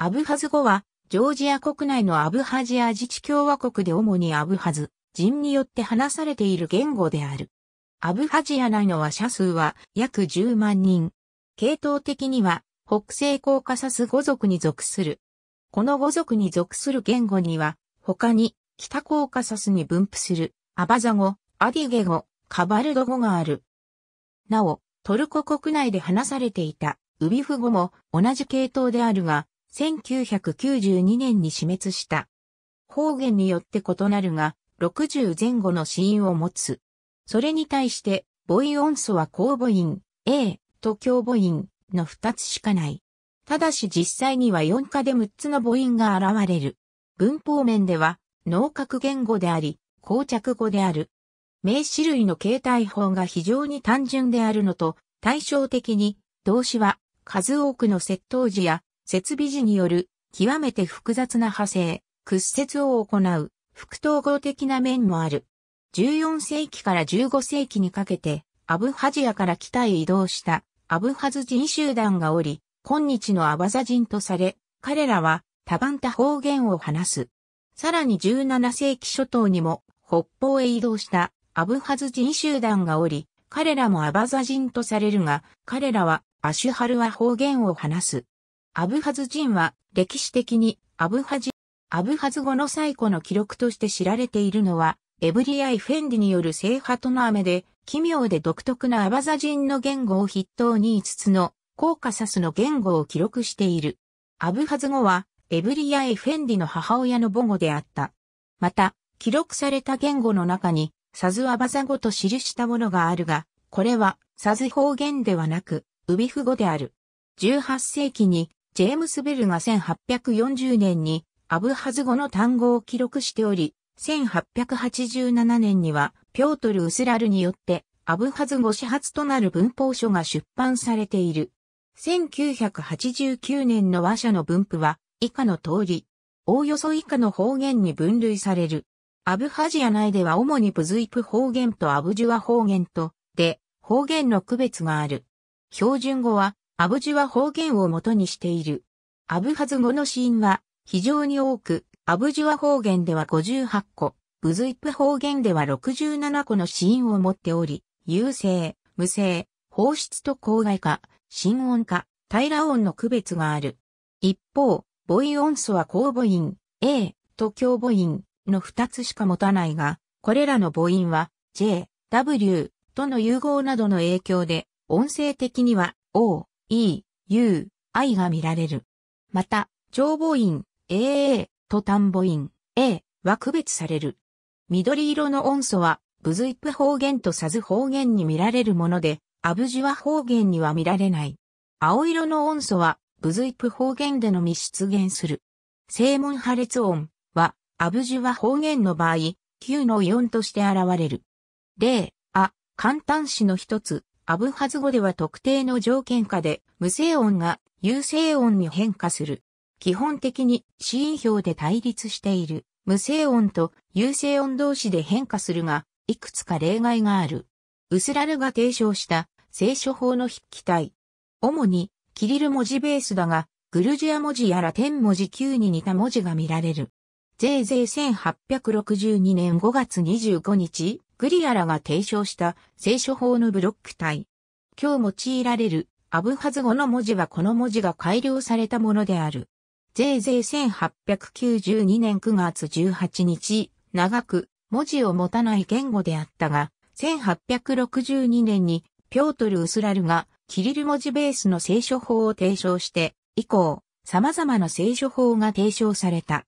アブハズ語は、ジョージア国内のアブハジア自治共和国で主にアブハズ人によって話されている言語である。アブハジア内の話者数は約10万人。系統的には、北西コーカサス語族に属する。この語族に属する言語には、他に、北コーカサスに分布する、アバザ語、アディゲ語、カバルド語がある。なお、トルコ国内で話されていた、ウビフ語も同じ系統であるが、1992年に死滅した。方言によって異なるが、60前後の死因を持つ。それに対して、母音音素は公母音 A と共母音の2つしかない。ただし実際には4科で6つの母音が現れる。文法面では、脳核言語であり、膠着語である。名詞類の形態法が非常に単純であるのと、対照的に、動詞は数多くの窃盗時や設備時による極めて複雑な派生、屈折を行う副統合的な面もある。14世紀から15世紀にかけてアブハジアから北へ移動したアブハズ人集団がおり、今日のアバザ人とされ、彼らは多番多方言を話す。さらに17世紀初頭にも北方へ移動したアブハズ人集団がおり、彼らもアバザ人とされるが、彼らはアシュハルは方言を話す。アブハズ人は歴史的にアブハジ、アブハズ語の最古の記録として知られているのは、エブリアイ・フェンディによる聖ハトの雨で、奇妙で独特なアバザ人の言語を筆頭に5つのコーカサスの言語を記録している。アブハズ語は、エブリアイ・フェンディの母親の母語であった。また、記録された言語の中に、サズアバザ語と記したものがあるが、これは、サズ方言ではなく、ウビフ語である。18世紀にジェームス・ベルが1840年にアブハズ語の単語を記録しており、1887年にはピョートル・ウスラルによってアブハズ語始発となる文法書が出版されている。1989年の和社の分布は以下の通り、おおよそ以下の方言に分類される。アブハジア内では主にブズイプ方言とアブジュア方言と、で、方言の区別がある。標準語はアブジュア方言を元にしている。アブハズ語の子音は非常に多く、アブジュア方言では58個、ブズイップ方言では67個の子音を持っており、有声、無声、放出と公害化、心音化、平ら音の区別がある。一方、母音音素は公母音、A と共母音の2つしか持たないが、これらの母音は J、W との融合などの影響で、音声的には O、E、U、I が見られる。また、上母音、AA と単母音、A は区別される。緑色の音素は、ブズイプ方言とサズ方言に見られるもので、アブジュア方言には見られない。青色の音素は、ブズイプ方言でのみ出現する。正門破裂音は、アブジュア方言の場合、9の4として現れる。例、あ、簡単詞の一つ、アブハズ語では特定の条件下で無声音が有声音に変化する。基本的に子音表で対立している無声音と有声音同士で変化するが、いくつか例外がある。ウスラルが提唱した聖書法の筆記体。主にキリル文字ベースだが、グルジア文字やラテン文字級に似た文字が見られる。税税1 8 6 2年5月25日、グリアラが提唱した聖書法のブロック体。今日用いられるアブハズ語の文字はこの文字が改良されたものである。税税1 8 9 2年9月18日、長く文字を持たない言語であったが、1862年にピョートル・ウスラルがキリル文字ベースの聖書法を提唱して、以降、様々な聖書法が提唱された。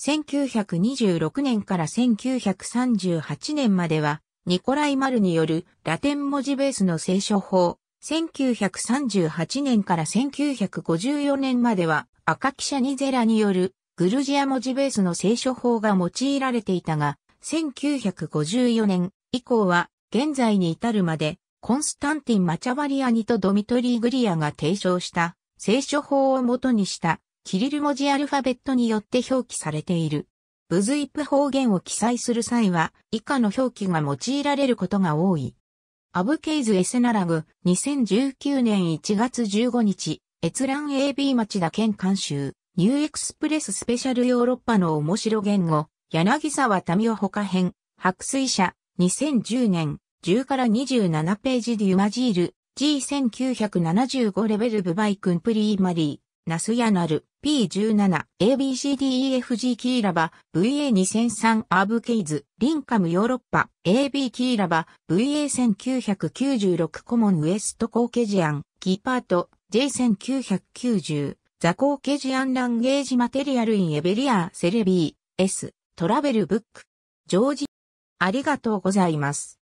1926年から1938年までは、ニコライ・マルによるラテン文字ベースの聖書法、1938年から1954年までは、赤記者ニゼラによるグルジア文字ベースの聖書法が用いられていたが、1954年以降は現在に至るまで、コンスタンティン・マチャバリアニとドミトリー・グリアが提唱した聖書法をもとにしたキリル文字アルファベットによって表記されている。ブズイプ方言を記載する際は、以下の表記が用いられることが多い。アブケイズ・エセナラグ、2019年1月15日、閲覧 AB 町田県監修、ニューエクスプレススペシャルヨーロッパの面白言語、柳沢民夫他編、白水社、2010年、10から27ページデュマジール、G1975 レベルブバイクンプリーマリー。ナスヤナル、P17、ABCDEFG キーラバ、VA2003 アーブケイズ、リンカムヨーロッパ、AB キーラバ、VA1996 コモンウエストコーケジアン、キーパート、J1990、ザコーケジアンランゲージマテリアルインエベリアセレビー、S、トラベルブック、ジョージ。ありがとうございます。